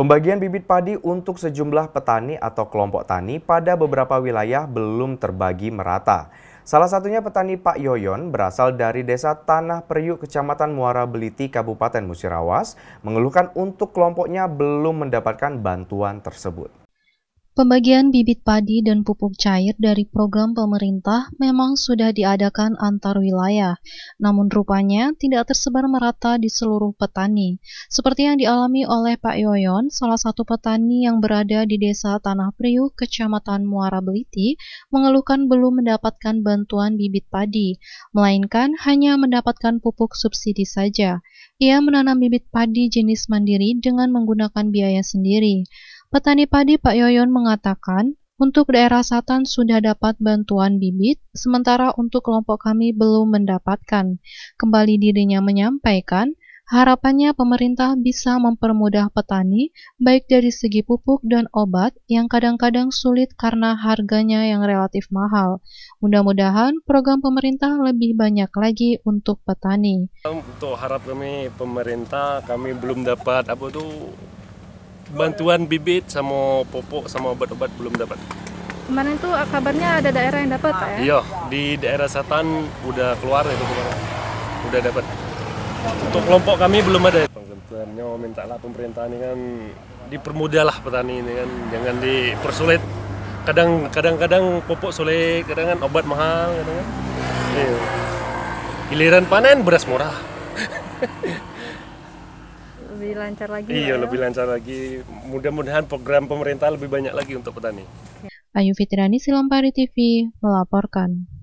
Pembagian bibit padi untuk sejumlah petani atau kelompok tani pada beberapa wilayah belum terbagi merata. Salah satunya petani Pak Yoyon berasal dari desa Tanah Periuk, Kecamatan Muara Beliti, Kabupaten Musirawas, mengeluhkan untuk kelompoknya belum mendapatkan bantuan tersebut. Pembagian bibit padi dan pupuk cair dari program pemerintah memang sudah diadakan antar wilayah, namun rupanya tidak tersebar merata di seluruh petani. Seperti yang dialami oleh Pak Yoyon, salah satu petani yang berada di desa Tanah Priuk, Kecamatan Muara Beliti, mengeluhkan belum mendapatkan bantuan bibit padi, melainkan hanya mendapatkan pupuk subsidi saja. Ia menanam bibit padi jenis mandiri dengan menggunakan biaya sendiri. Petani padi Pak Yoyon mengatakan, untuk daerah Satan sudah dapat bantuan bibit, sementara untuk kelompok kami belum mendapatkan. Kembali dirinya menyampaikan, harapannya pemerintah bisa mempermudah petani, baik dari segi pupuk dan obat yang kadang-kadang sulit karena harganya yang relatif mahal. Mudah-mudahan program pemerintah lebih banyak lagi untuk petani. Untuk harap kami pemerintah, kami belum dapat apa tuh bantuan bibit sama popok sama obat-obat belum dapat. Kemarin tuh ah, kabarnya ada daerah yang dapat, Pak ya? Iya, di daerah Satan udah keluar itu kemarin. Udah dapat. Untuk kelompok kami belum ada. pengertiannya minta lah pemerintah ini kan dipermudahlah petani ini kan, jangan dipersulit. Kadang kadang-kadang popok sulit, kadang kan obat mahal, kadang kan. Iya. Giliran panen beras murah. lebih lancar lagi iya ya. lebih lancar lagi mudah-mudahan program pemerintah lebih banyak lagi untuk petani Ayu Fitriani Silampari TV melaporkan